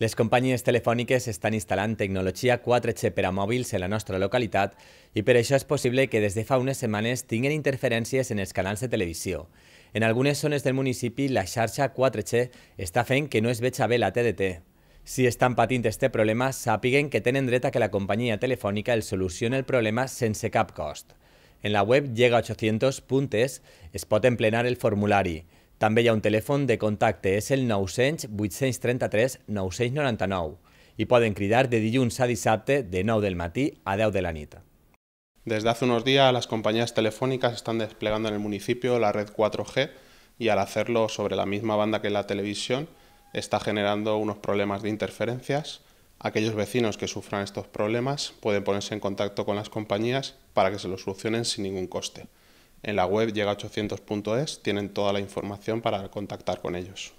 Les companyies telefòniques estan instal·lant tecnologia 4G per a mòbils en la nostra localitat i per això és possible que des de fa unes setmanes tinguin interferències en els canals de televisió. En algunes zones del municipi, la xarxa 4G està fent que no es veja bé la TDT. Si estan patint este problema, sàpiguen que tenen dret a que la companyia telefònica els solucioni el problema sense cap cost. En la web llega800.es es pot emplenar el formulari, También hay un teléfono de contacto, es el 900 833 999 y pueden cridar de dilluns a dissabte de 9 del matí a 10 de la nit. Desde hace unos días las compañías telefónicas están desplegando en el municipio la red 4G y al hacerlo sobre la misma banda que la televisión está generando unos problemas de interferencias. Aquellos vecinos que sufran estos problemas pueden ponerse en contacto con las compañías para que se los solucionen sin ningún coste. En la web llega800.es tienen toda la información para contactar con ellos.